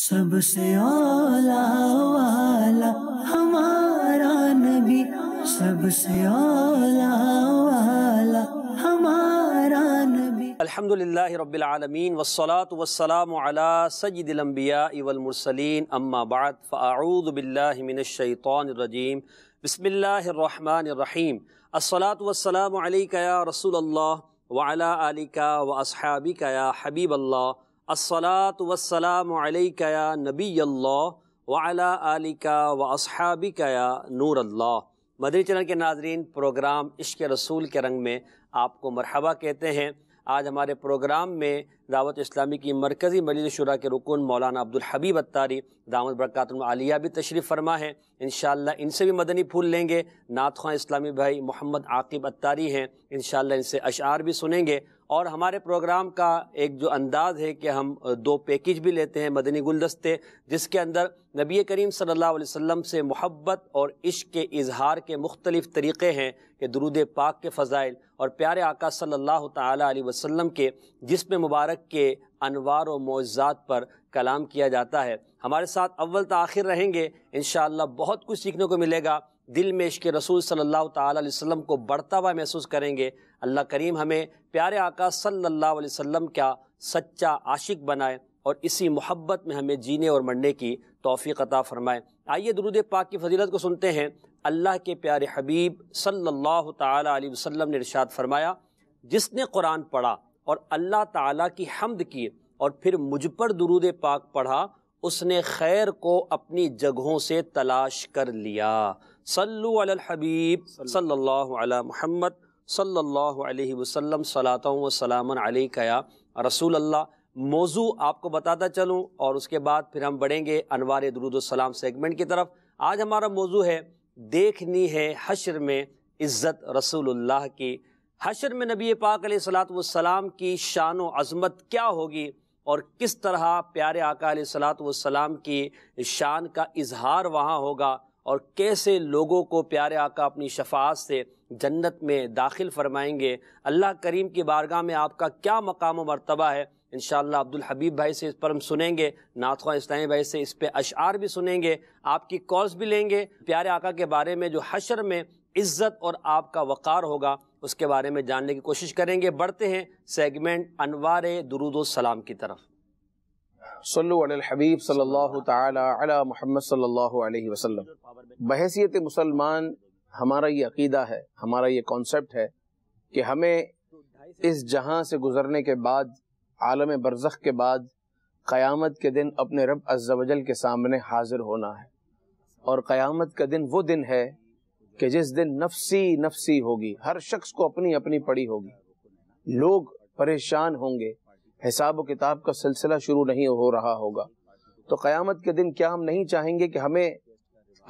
सबसे आला वाला हमारा नबी सबसे आला वाला हमारा नबी अल्हम्दुलिल्लाह रब्बिल आलमीन वस्सलातु वस्सलामु अला सय्यिदिल अंबिया वल मुरसलीन अम्मा बाद फअऊदु बिल्लाहि मिनश शैतानिर रजीम बिस्मिल्लाहिर्रहमानिर्रहीम अस्सलातु वस्सलामु अलैका या रसूलल्लाह व अला आलिका व असहाबिका या हबीबल्लाह अस्सलात वसलाम या नबी अल्लाह वाला आलिका व असहाबिका या नूर अल्लाह मदरी चैनल के नाजरीन प्रोग्राम इश्क रसूल के रंग में आपको मरहबा कहते हैं आज हमारे प्रोग्राम में दावत इस्लामी की मरकज़ी मजलिस शुरा के रुकन मौलाना अब्दुल हबीब अत्तारी दामद आलिया भी तशरीफ़ फरमा है इन इनसे भी मदनी फूल लेंगे नात खां इस्लामी भाई मोहम्मद आकिब अत्तारी हैं इन इनसे अशार भी सुनेंगे और हमारे प्रोग्राम का एक जो अंदाज़ है कि हम दो पैकेज भी लेते हैं मदनी गुलदस्ते जिसके अंदर नबी करीम सल्लल्लाहु अलैहि वसल्लम से मोहब्बत और इश्क के इजहार के मुख्तलिफ़ तरीक़े हैं कि दरूद पाक के फ़ज़ाइल और प्यारे आका सल्लल्लाहु ताला अलैहि वसल्लम के जिसम मुबारक के अनवार व मोज़ात पर कलाम किया जाता है हमारे साथ अव्वल तो आखिर रहेंगे इन बहुत कुछ सीखने को मिलेगा दिल में इश्क रसूल सल्ला तसलम को बढ़ता हुआ महसूस करेंगे अल्लाह करीम हमें प्यारे आका सल्ला अलैहि का सच्चा आशिक बनाए और इसी मोहब्बत में हमें जीने और मरने की तोफ़ी अता फ़रमाएँ आइए दरूद पाक की फजीलत को सुनते हैं अल्लाह के प्यारे हबीब सल्लल्लाहु अलैहि वसल्लम ने इरशाद फरमाया जिसने कुरान पढ़ा और अल्लाह ताला की हमद की और फिर मुझ पर दरूद पाक पढ़ा उसने खैर को अपनी जगहों से तलाश कर लिया सल्लु अल हबीब सल्लल्लाहु अला मोहम्मद सल्लल्लाहु अलैहि वसल्लम सलाता व सलाम या रसूल अल्लाह मौजू आपको बताता चलूँ और उसके बाद फिर हम बढ़ेंगे अनवार दरुदोसलाम सेगमेंट की तरफ आज हमारा मौजू है देखनी है हशर में इज़्ज़त रसूलुल्लाह की हशर में नबी पाक सलाम की शान व अज़मत क्या होगी और किस तरह प्यारे आका सलात वसलाम की शान का इजहार वहाँ होगा और कैसे लोगों को प्यारे आका अपनी शफात से जन्नत में दाखिल फरमाएंगे अल्लाह करीम की बारगाह में आपका क्या मकाम व मरतबा है इन अब्दुल हबीब भाई से इस पर हम सुनेंगे नातवा इस्लामी भाई से इस पर अशार भी सुनेंगे आपकी कॉल्स भी लेंगे प्यारे आका के बारे में जो हशर में इज़्ज़त और आपका वक़ार होगा उसके बारे में जानने की कोशिश करेंगे बढ़ते हैं सेगमेंट अनवार सलाम की तरफ हबीब सल्लल्लाहु ताला मोहम्मद सल्लल्लाहु अलैहि वसल्लम बहसीत मुसलमान हमारा ये अकीदा है हमारा ये कॉन्सेप्ट है कि हमें इस जहाँ से गुज़रने के बाद आलम बरज़ख़ के बाद क़यामत के दिन अपने रब अज्जल के सामने हाज़िर होना है और क़यामत का दिन वो दिन है कि जिस दिन नफसी नफसी होगी हर शख्स को अपनी अपनी पड़ी होगी लोग परेशान होंगे हिसाब किताब का सिलसिला शुरू नहीं हो रहा होगा तो क़यामत के दिन क्या हम नहीं चाहेंगे कि हमें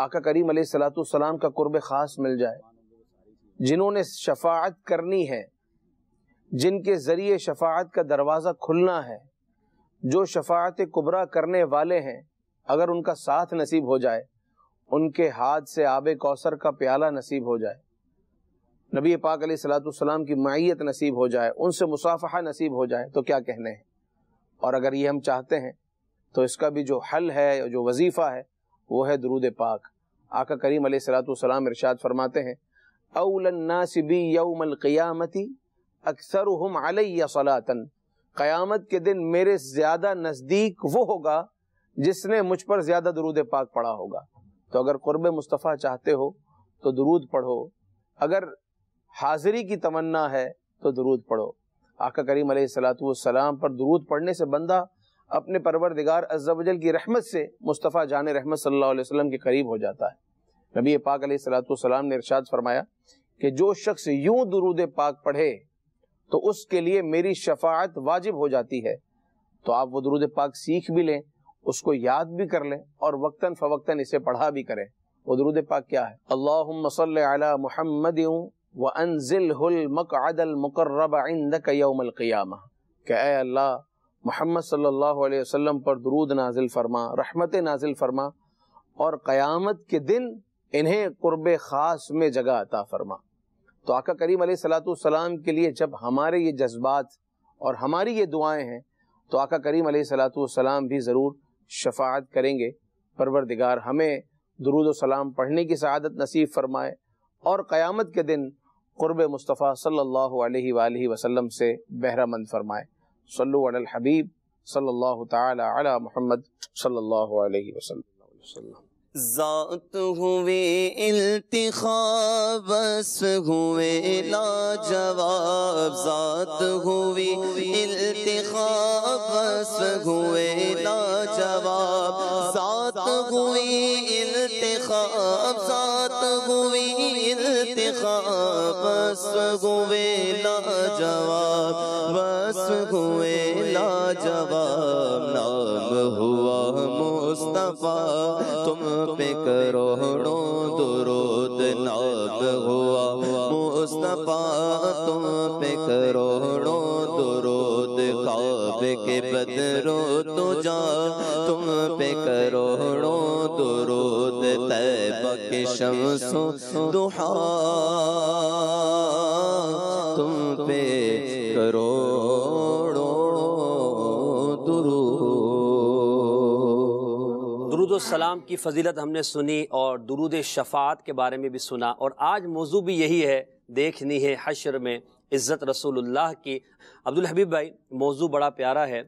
आका करीम सलाम का कुर्ब ख़ास मिल जाए जिन्होंने शफात करनी है जिनके ज़रिए शफात का दरवाज़ा खुलना है जो शफात कुबरा करने वाले हैं अगर उनका साथ नसीब हो जाए उनके हाथ से आब कौसर का प्याला नसीब हो जाए नबी पाक सलाम की माइत नसीब हो जाए उनसे मुसाफ़ा नसीब हो जाए तो क्या कहने हैं और अगर ये हम चाहते हैं तो इसका भी जो हल है जो वजीफ़ा है वो है दरूद पाक आका करीम सलाम इरशाद फरमाते हैं अवलनासबी अक्सर हम सलातन क़यामत के दिन मेरे ज़्यादा नज़दीक वो होगा जिसने मुझ पर ज़्यादा दरूद पाक पड़ा होगा तो अगर कुर्ब मुस्तफ़ा चाहते हो तो दरूद पढ़ो अगर हाज़िरी की तमन्ना है तो दरूद पढ़ो आका करीम सलाम पर दरूद पढ़ने से बंदा अपने परवरदिगार अज्जावजल की रहमत से मुस्तफ़ा जान रहमत सल्लल्लाहु अलैहि वसल्लम के करीब हो जाता है नबी पाक सलाम ने इरशाद फरमाया कि जो शख्स यूं दरूद पाक पढ़े तो उसके लिए मेरी शफात वाजिब हो जाती है तो आप वो दरूद पाक सीख भी लें उसको याद भी कर लें और वक्तन फवक्तन इसे पढ़ा भी करें वो दरूद पाक क्या है अल्लाह सल महमद व अनज़िलमक़रबक़याम के अल्लाह मोहम्मद सल्लल्लाहु अलैहि वसल्लम पर दरूद नाजिल फरमा रहमत नाजिल फरमा और क़यामत के दिन इन्हें कुर्ब ख़ास में जगह अता फरमा तो आका करीम सलाम के लिए जब हमारे ये जज्बात और हमारी ये दुआएं हैं तो आका करीम सलाम भी ज़रूर शफात करेंगे परवरदिगार हमें दरूद सलाम पढ़ने की शहादत नसीब फरमाए और क़यामत के दिन क़ुरब मुस्तफ़ा सल्ला वसम से बहरामंद फरमाए सल्लु हबीब सल्ला ताला अला जात हुए इल्तिखाब हुए लाजवाब जात हुए इल्तिखाब हुए लाजवाब जात हुए इल्तिखाब जात हुए इल्तिखाब हुए लाजवाब बस हुए लाजवाब नाम हुआ मुस्तफ़ा करोड़ों दुरूद नाम हुआ मुस्तफा तुम पे करोड़ों दुरूद खाब के बदरो तो जा तुम पे करोड़ों दुरूद तैब के शमसों दुहा तुम पे करो सलाम की फजीलत हमने सुनी और दरूद शफात के बारे में भी सुना और आज मौजू भी यही है देखनी है हशर में इज़्ज़त रसूलुल्लाह की अब्दुल हबीब भाई मौजू बड़ा प्यारा है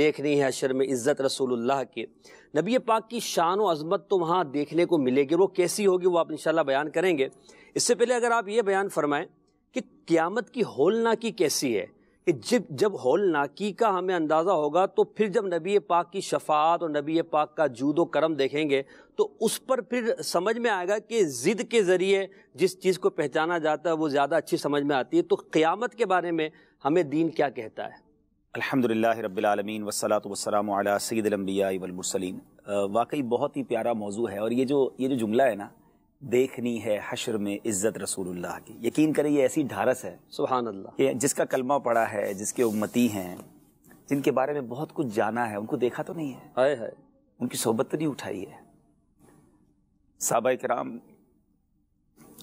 देखनी है हशर में इज़्ज़त रसूलुल्लाह की नबी पाक की शान व अजमत तो वहाँ देखने को मिलेगी वो कैसी होगी वो आप इन बयान करेंगे इससे पहले अगर आप ये बयान फरमाएँ कि क़्यामत की होलना की कैसी है कि जब जब होलनाकी का हमें अंदाज़ा होगा तो फिर जब नबी पाक की शफात और नबी पाक का जूद व करम देखेंगे तो उस पर फिर समझ में आएगा कि ज़िद के ज़रिए जिस चीज़ को पहचाना जाता है वो ज़्यादा अच्छी समझ में आती है तो क़्यामत के बारे में हमें दीन क्या कहता है अलहमदिल्ला रबालमीन वसलात वसलाम सईदलम्बिया वलमरसलिन वाकई बहुत ही प्यारा मौजू है और ये जो ये जो जुमला है ना देखनी है हशर में इज्जत रसूलुल्लाह की यकीन करें ये ऐसी ढारस है सुबहान अल्लाह ये जिसका कलमा पड़ा है जिसके उम्मती हैं जिनके बारे में बहुत कुछ जाना है उनको देखा तो नहीं है हाय हाय उनकी सोहबत तो नहीं उठाई है साहबा कराम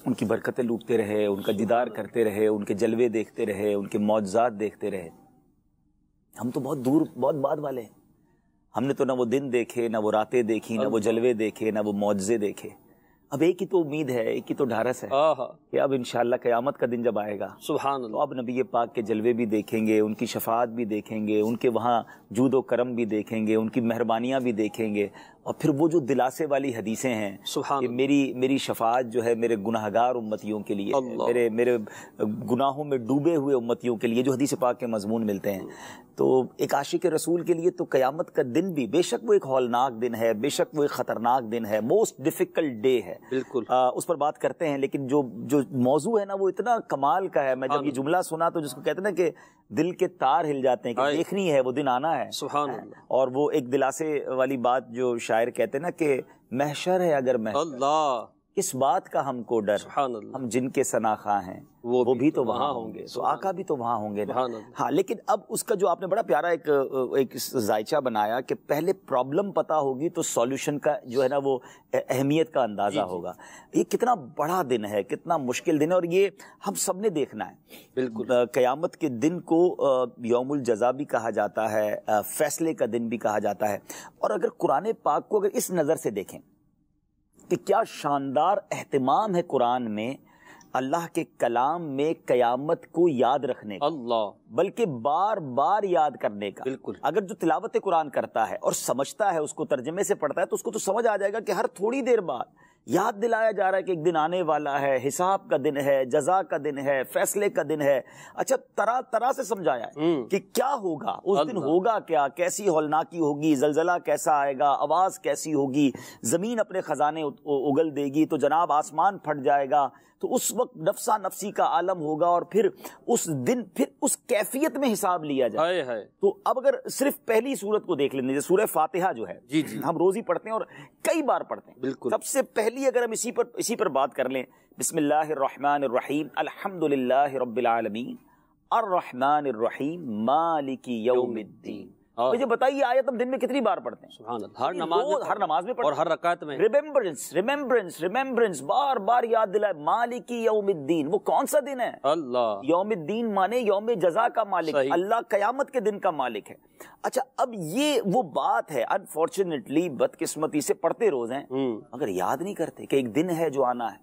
उनकी बरकतें लूटते रहे उनका दीदार करते रहे उनके जलवे देखते रहे उनके मुआवजात देखते रहे हम तो बहुत दूर बहुत बाद वाले हैं हमने तो ना वो दिन देखे ना वो रातें देखी ना वो जलवे देखे ना वो मुआवजे देखे अब एक ही तो उम्मीद है एक ही तो ढारस है कि अब इनशाला कयामत का दिन जब आएगा सुबह तो अब नबी पाक के जलवे भी देखेंगे उनकी शफात भी देखेंगे उनके वहाँ जूदो करम भी देखेंगे उनकी मेहरबानियाँ भी देखेंगे और फिर वो जो दिलासे वाली हदीसें हैं कि मेरी मेरी शफात जो है मेरे गुनाहगार उम्मतियों के लिए मेरे मेरे गुनाहों में डूबे हुए उम्मतियों के लिए जो हदीस पाक के मजमून मिलते हैं तो एक आशिक रसूल के लिए तो क़यामत का दिन भी बेशक वो एक हौलनाक दिन है बेशक वो एक ख़तरनाक दिन है मोस्ट डिफ़िकल्ट डे है बिल्कुल आ, उस पर बात करते हैं लेकिन जो जो मौजू है ना वो इतना कमाल का है मैं जब ये हाँ। जुमला सुना तो जिसको कहते हैं ना कि दिल के तार हिल जाते हैं कि देखनी है वो दिन आना है और वो एक दिलासे वाली बात जो शायर कहते ना कि महशर है अगर मैं अल्लाह किस बात का हमको डर हम जिनके सनाखा हैं वो, वो भी, भी तो, तो वहां होंगे तो आका भी तो वहां होंगे ना हाँ लेकिन अब उसका जो आपने बड़ा प्यारा एक एक जायचा बनाया कि पहले प्रॉब्लम पता होगी तो सॉल्यूशन का जो है ना वो अहमियत का अंदाज़ा होगा ये कितना बड़ा दिन है कितना मुश्किल दिन है और ये हम सब ने देखना है बिल्कुल क़यामत के दिन को योमुल जजा भी कहा जाता है फैसले का दिन भी कहा जाता है और अगर कुरने पाक को अगर इस नज़र से देखें कि क्या शानदार अहतमाम है कुरान में अल्लाह के कलाम में कयामत को याद रखने का अल्लाह बल्कि बार बार याद करने का बिल्कुल अगर जो तिलावत कुरान करता है और समझता है उसको तर्जमे से पढ़ता है तो उसको तो समझ आ जाएगा कि हर थोड़ी देर बाद याद दिलाया जा रहा है कि एक दिन आने वाला है हिसाब का दिन है जजा का दिन है फैसले का दिन है अच्छा तरह तरह से समझाया है हम्म। कि क्या होगा उस दिन होगा क्या कैसी हौलनाकी होगी जलजला कैसा आएगा आवाज कैसी होगी जमीन अपने खजाने उगल देगी तो जनाब आसमान फट जाएगा तो उस वक्त नफसा नफसी का आलम होगा और फिर उस दिन फिर उस कैफियत में हिसाब लिया जाए है। तो अब अगर सिर्फ पहली सूरत को देख लेते सूर्य फातिहा जो है जी जी हम रोज ही पढ़ते हैं और कई बार पढ़ते हैं बिल्कुल सबसे पहले चलिए अगर हम इसी पर इसी पर बात कर लें बसमीम अलहमदिल्ला रबालमीन अर्रहमान मालिकी यौमद्दीन हाँ। मुझे बताइए आयत हम दिन में कितनी बार पढ़ते हैं हर नमाज में हर नमाज में और हर रकात में रिमेम्बरेंस रिमेम्बरेंस रिमेम्बरेंस बार बार याद दिलाए मालिकी यौमिद्दीन वो कौन सा दिन है अल्लाह यौमिद्दीन माने यौम जजा का मालिक अल्लाह कयामत के दिन का मालिक है अच्छा अब ये वो बात है अनफॉर्चुनेटली बदकिस्मती से पढ़ते रोज हैं हम्म। मगर याद नहीं करते कि एक दिन है जो आना है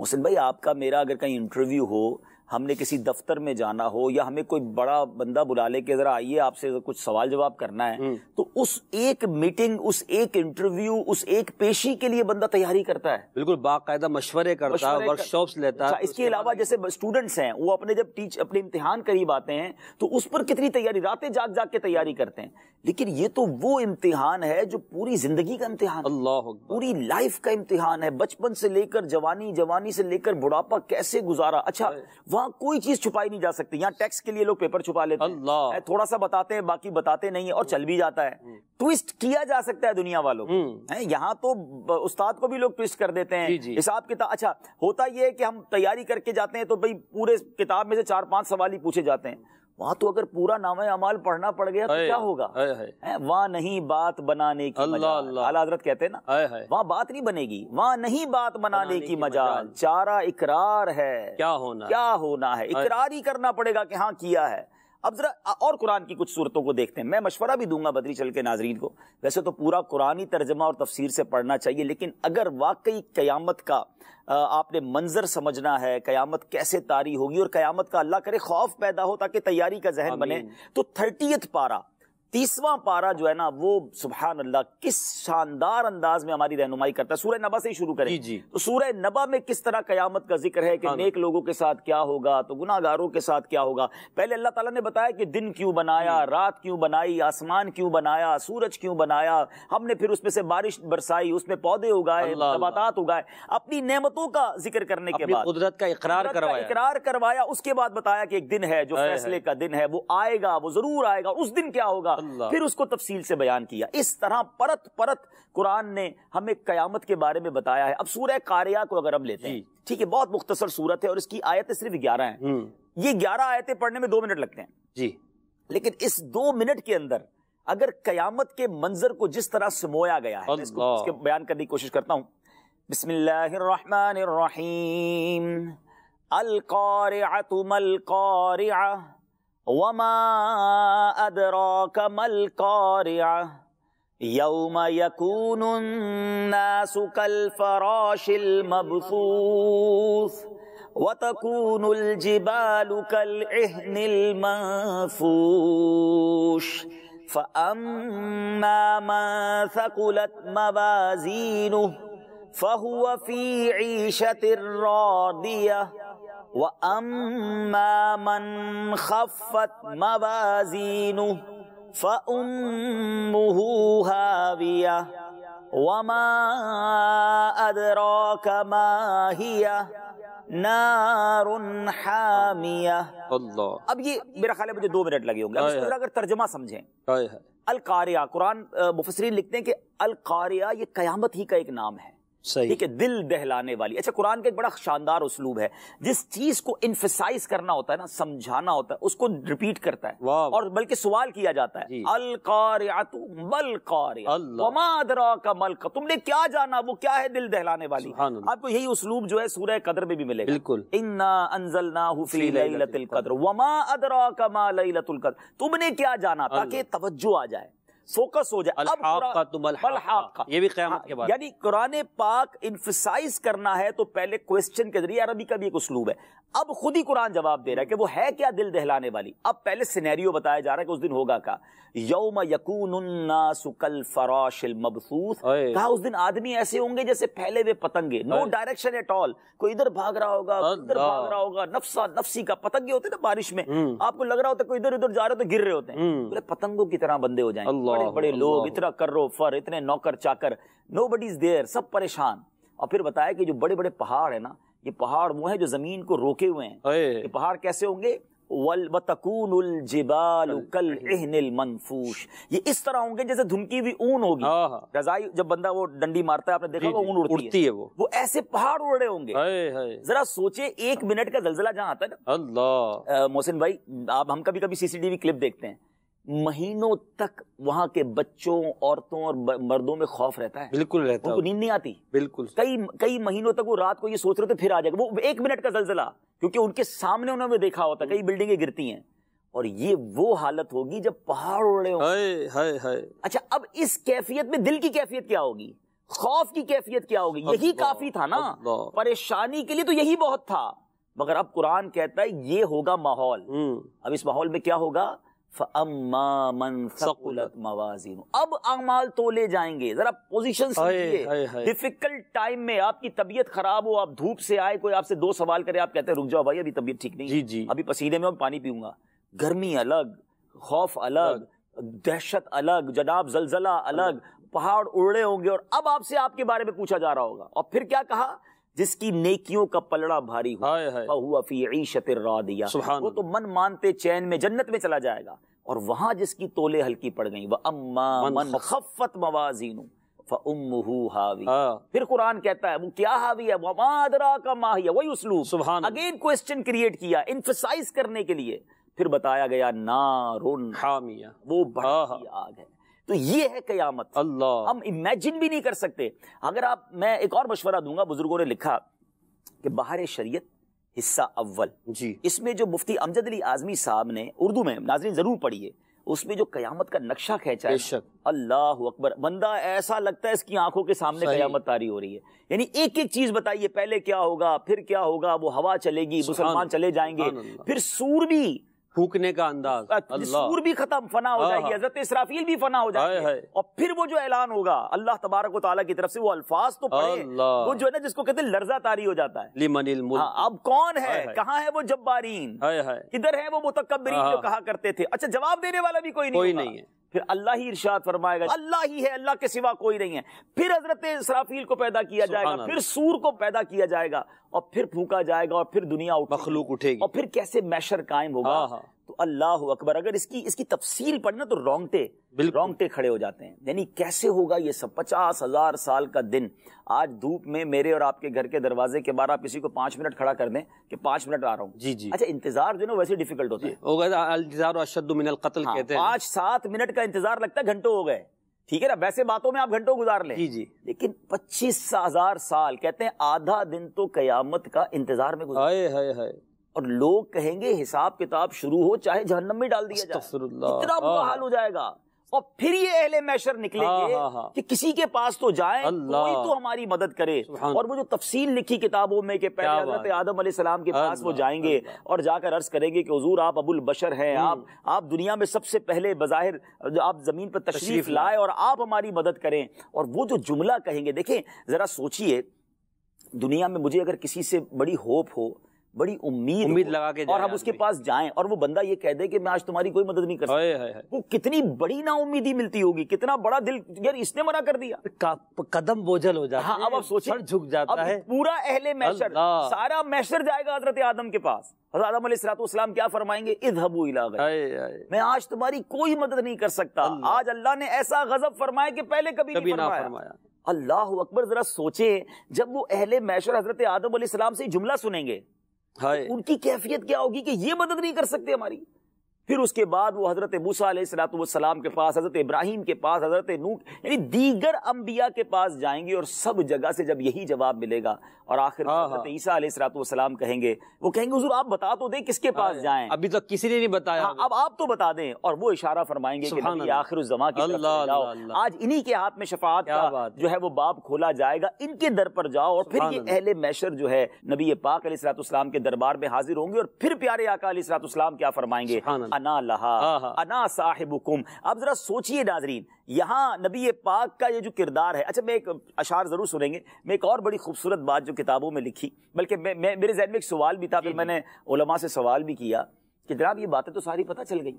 मोहसिन भाई आपका मेरा अगर कहीं इंटरव्यू हो हमने किसी दफ्तर में जाना हो या हमें कोई बड़ा बंदा बुला ले के जरा आइए आपसे कुछ सवाल जवाब करना है हम्म। तो उस एक मीटिंग उस एक इंटरव्यू उस एक पेशी के लिए बंदा तैयारी करता है बिल्कुल बाकायदा मशवरे करता है वर्कशॉप लेता है अच्छा, इसके अलावा जैसे स्टूडेंट्स हैं वो अपने जब टीच अपने इम्तिहान करीब आते हैं तो उस पर कितनी तैयारी रातें जाग जाग के तैयारी करते हैं लेकिन ये तो वो इम्तिहान है जो पूरी जिंदगी का इम्तिहान अल्लाह पूरी लाइफ का इम्तिहान है बचपन से लेकर जवानी जवानी से लेकर बुढ़ापा कैसे गुजारा अच्छा वहां कोई चीज छुपाई नहीं जा सकती यहाँ टैक्स के लिए लोग पेपर छुपा लेते हैं थोड़ा सा बताते हैं बाकी बताते नहीं है और चल भी जाता है ट्विस्ट हम्म। किया जा सकता है दुनिया वालों हम्म। है यहाँ तो उस्ताद को भी लोग ट्विस्ट कर देते हैं हिसाब किताब अच्छा होता यह है कि हम तैयारी करके जाते हैं तो भाई पूरे किताब में से चार पांच सवाल ही पूछे जाते हैं वहां तो अगर पूरा नाम अमाल पढ़ना पड़ गया तो क्या होगा वहाँ नहीं बात बनाने की अल्लाह हजरत कहते ना वहाँ बात नहीं बनेगी वहाँ नहीं बात बनाने, बनाने की मजाल चारा इकरार है क्या होना क्या होना है इकरार ही करना पड़ेगा कि हाँ किया है अब जरा और कुरान की कुछ सूरतों को देखते हैं मैं मशवरा भी दूंगा बदरी चल के नाजरीन को वैसे तो पूरा कुरानी तर्जमा और तफसीर से पढ़ना चाहिए लेकिन अगर वाकई क्यामत का आपने मंजर समझना है कयामत कैसे तारी होगी और कयामत का अल्लाह करे खौफ पैदा हो ताकि तैयारी का जहन बने तो थर्टीथ पारा तीसवां पारा जो है ना वो सुबहान अल्लाह किस शानदार अंदाज में हमारी रहनुमाई करता है सूर्य नबा से ही शुरू करें जी जी। तो सूर्य नबा में किस तरह कयामत का जिक्र है कि हाँ। नेक लोगों के साथ क्या होगा तो गुनागारों के साथ क्या होगा पहले अल्लाह ताला ने बताया कि दिन क्यों बनाया हम्म। रात क्यों बनाई आसमान क्यों बनाया सूरज क्यों बनाया हमने फिर उसमें से बारिश बरसाई उसमें पौधे उगाए नबातात उगाए अपनी नेमतों का जिक्र करने के बाद कुदरत का इकरार करवाया इकरार करवाया उसके बाद बताया कि एक दिन है जो फैसले का दिन है वो आएगा वो जरूर आएगा उस दिन क्या होगा फिर उसको तफसील से बयान किया इस तरह परत परत कुरान ने हमें कयामत के बारे में बताया है अब सूर्य कारिया को अगर हम लेते हैं ठीक है बहुत मुख्तर सूरत है और इसकी आयतें सिर्फ ग्यारह हैं हम्म। ये ग्यारह आयतें पढ़ने में दो मिनट लगते हैं जी लेकिन इस दो मिनट के अंदर अगर कयामत के मंजर को जिस तरह मोया गया है इसको इसके बयान करने की कोशिश करता हूं बिस्मिल्लाहिर्रहमानिर्रहीम अल وما أدراك ما القارعة يوم يكون الناس كالفراش المبثوث وتكون الجبال كالعهن المنفوش فأما من ثقلت موازينه फहुआ फी ईशत रौदिया व अम्मा मन खफत मवाजीनु فأمه وما ما هي अब ये मेरा ख्याल है मुझे दो मिनट लगे होंगे अब अगर तर्जमा समझे अल कुरान मुफसरीन लिखते हैं कि अल ये कयामत ही का एक नाम है ठीक है दिल दहलाने वाली अच्छा कुरान का एक बड़ा शानदार उसलूब है जिस चीज को इन्फेसाइज करना होता है ना समझाना होता है उसको रिपीट करता है और बल्कि सवाल किया जाता है अल मलका तुमने क्या जाना वो क्या है दिल दहलाने वाली आपको यही उसलूब जो है सूर्य कदर में भी मिलेगा बिल्कुल इन्ना अंजल ना हुई लतुल कदर कदर वमा अदरा तुमने क्या जाना ताकि तवज्जो आ जाए फोकस हो जाए अब ये भी क़यामत के बाद यानी कुरान पाक इन्फिसाइज करना है तो पहले क्वेश्चन के जरिए अरबी का भी एक उसलूब है अब खुद ही कुरान जवाब दे रहा है कि वो है क्या दिल दहलाने वाली अब पहले सिनेरियो बताया जा रहा है कि उस दिन होगा का यौम यकून सुकल फराशिल मबसूस कहा उस दिन आदमी ऐसे होंगे जैसे फैले हुए पतंगे नो डायरेक्शन एट ऑल कोई इधर भाग रहा होगा इधर भाग रहा होगा नफसा नफसी का पतंगे होते ना बारिश में हम्म। आपको लग रहा होता है कोई इधर उधर जा रहे हो तो गिर रहे होते हैं हम्म। पतंगों की तरह बंदे हो जाएंगे बड़े बड़े लोग इतना करो फर इतने नौकर चाकर नो बडी इज देयर सब परेशान और फिर बताया कि जो बड़े बड़े पहाड़ है ना ये पहाड़ वो है जो जमीन को रोके हुए हैं ये पहाड़ कैसे होंगे मनफूश ये इस तरह होंगे जैसे धुमकी हुई ऊन होगी हाँ, हाँ। रजाई जब बंदा वो डंडी मारता है आपने देखा वो ऊन उड़ती, उड़ती है, है वो वो ऐसे पहाड़ उड़ रहे होंगे जरा सोचे एक मिनट का जलजिला जहाँ आता है ना अल्लाह मोहसिन भाई आप हम कभी कभी सीसीटीवी क्लिप देखते हैं महीनों तक वहां के बच्चों औरतों और मर्दों में खौफ रहता है बिल्कुल रहता उनको नींद नहीं आती बिल्कुल कई कई महीनों तक वो रात को ये सोच रहे थे फिर आ जाएगा वो एक मिनट का जलजला क्योंकि उनके सामने उन्होंने देखा होता कई हम्म। बिल्डिंगें गिरती हैं और ये वो हालत होगी जब पहाड़ उड़ रहे होंगे अच्छा अब इस कैफियत में दिल की कैफियत क्या होगी खौफ की कैफियत क्या होगी यही काफी था ना परेशानी के लिए तो यही बहुत था मगर अब कुरान कहता है ये होगा माहौल हम्म। अब इस माहौल में क्या होगा मवाजिन अब अमाल जाएंगे जरा डिफिकल्ट टाइम में आपकी तबियत खराब हो आप धूप से आए कोई आपसे दो सवाल करे आप कहते हैं रुक जाओ भाई अभी तबियत ठीक नहीं जी जी अभी पसीने में पानी पीऊंगा गर्मी अलग खौफ अलग दहशत अलग जनाब जलजला अलग पहाड़ उड़ रहे होंगे और अब आपसे आपके बारे में पूछा जा रहा होगा और फिर क्या कहा जिसकी नेकियों का पलड़ा भारी हुआ फी वो तो मन मानते चैन में जन्नत में चला जाएगा और वहां जिसकी तोले हल्की पड़ गई वह अम्मा मन खफत हावी हाँ। फिर कुरान कहता है वो क्या हावी है वमादरा का माहिया वही उसलू सुबह अगेन क्वेश्चन क्रिएट किया इंफोसाइज करने के लिए फिर बताया गया नारुन हामिया वो बड़ा आग है तो ये है कयामत अल्लाह हम इमेजिन भी नहीं कर सकते अगर आप मैं एक और मशवरा दूंगा बुजुर्गों ने लिखा कि बाहर शरीयत हिस्सा अव्वल जी इसमें जो मुफ्ती अमजद अली आजमी साहब ने उर्दू में नाजरीन जरूर पढ़िए उसमें जो कयामत का नक्शा खेचा है अल्लाह अकबर बंदा ऐसा लगता है इसकी आंखों के सामने कयामत तारी हो रही है यानी एक एक चीज बताइए पहले क्या होगा फिर क्या होगा वो हवा चलेगी मुसलमान चले जाएंगे फिर सूर भी फूकने का अंदाज सूर भी खत्म फना हो हाँ, जाएगी हाँ। हजरत इसराफील भी फना हो जाएगी और फिर वो जो ऐलान होगा अल्लाह तबारक की तरफ से वो अल्फाज तो वो जो है ना जिसको कहते हैं लर्जा तारी हो जाता है हाँ, अब कौन है कहाँ है वो जब्बारीन किधर है वो मुतकबरीन हाँ, जो कहा करते थे अच्छा जवाब देने वाला भी कोई नहीं कोई नहीं है फिर अल्लाह ही इर्शाद फरमाएगा अल्लाह ही है अल्लाह के सिवा कोई नहीं है फिर हजरत इसराफील को पैदा किया जाएगा फिर सूर को पैदा किया जाएगा और फिर फूका जाएगा और फिर दुनिया उठ मखलूक उठेगी और फिर कैसे मैशर कायम होगा तो अल्लाह अकबर अगर इसकी इसकी तफसील पढ़ना तो रोंगटे रोंगटे खड़े हो जाते हैं यानी कैसे होगा ये सब पचास हजार साल का दिन आज धूप में मेरे और आपके घर के दरवाजे के बाहर आप किसी को पांच मिनट खड़ा कर दें कि पांच मिनट आ रहा हूँ जी जी अच्छा इंतजार जो ना वैसे डिफिकल्ट होता है हाँ, पांच सात मिनट का इंतजार लगता है घंटों हो गए ठीक है ना वैसे बातों में आप घंटों गुजार लें जी जी लेकिन पच्चीस हजार साल कहते हैं आधा दिन तो कयामत का इंतजार में गुजार हाय हाय हाय और लोग कहेंगे हिसाब किताब शुरू हो चाहे जहन्नम में डाल दिया जाए इतना बुरा हाँ। हाल हो जाएगा और फिर ये अहले मैशर निकलेंगे हाँ, हाँ, कि किसी के पास तो जाए कोई तो हमारी मदद करे और वो जो तफसील लिखी किताबों में कि पहले हजरत आदम सलाम के पास वो जाएंगे और जाकर अर्ज करेंगे कि हजूर आप अबुल बशर हैं हम्म। आप आप दुनिया में सबसे पहले बज़ाहिर आप जमीन पर तशरीफ लाए और आप हमारी मदद करें और वो जो जुमला कहेंगे देखें जरा सोचिए दुनिया में मुझे अगर किसी से बड़ी होप हो बड़ी उम्मीद उम्मीद लगा के और हम उसके पास जाएं और वो बंदा ये कह दे कि मैं आज तुम्हारी कोई मदद नहीं कर सकता वो कितनी बड़ी ना उम्मीदी मिलती होगी कितना बड़ा दिल यार इसने मना कर दिया कदम बोझल हो जाता हाँ अब आप सोचिए झुक जाता है पूरा अहले मैशर सारा मैशर जाएगा हजरत आदम के पास हजरत आदम क्या फरमाएंगे इधबू इला मैं आज तुम्हारी कोई मदद नहीं कर सकता आज अल्लाह ने ऐसा गजब फरमाया कि पहले कभी, कभी नहीं फरमाया अल्लाह अकबर जरा सोचे जब वो अहले मैशर हजरत आदम सलाम से जुमला सुनेंगे तो उनकी कैफियत क्या होगी कि ये मदद नहीं कर सकते हमारी फिर उसके बाद वो हज़रत मूसा के पास हज़रत इब्राहिम के पास हज़रत नूट यानी दीगर अम्बिया के पास जाएंगे और सब जगह से जब यही जवाब मिलेगा और आखिर हाँ, हज़रत हाँ। ईसा सलाम कहेंगे वो कहेंगे हजूर आप बता तो दें किसके पास जाएं अभी तो किसी ने नहीं बताया हाँ, अब आप तो बता दें और वो इशारा फरमाएंगे आखिर आखिर जमा की आज इन्हीं के हाथ में शफात का जो है वो बाप खोला जाएगा इनके दर पर जाओ और फिर ये अहले मैशर जो है नबी पाक के दरबार में हाजिर होंगे और फिर प्यारे आका सलाम क्या फरमाएंगे अना लहा हाँ, हाँ। अना साहिबुकुम अब जरा सोचिए नाजरीन यहाँ नबी पाक का ये जो किरदार है अच्छा मैं एक अशार ज़रूर सुनेंगे मैं एक और बड़ी खूबसूरत बात जो किताबों में लिखी बल्कि मैं, मैं मेरे जहन में एक सवाल भी था फिर मैंने उलमा से सवाल भी किया कि जनाब ये बातें तो सारी पता चल गई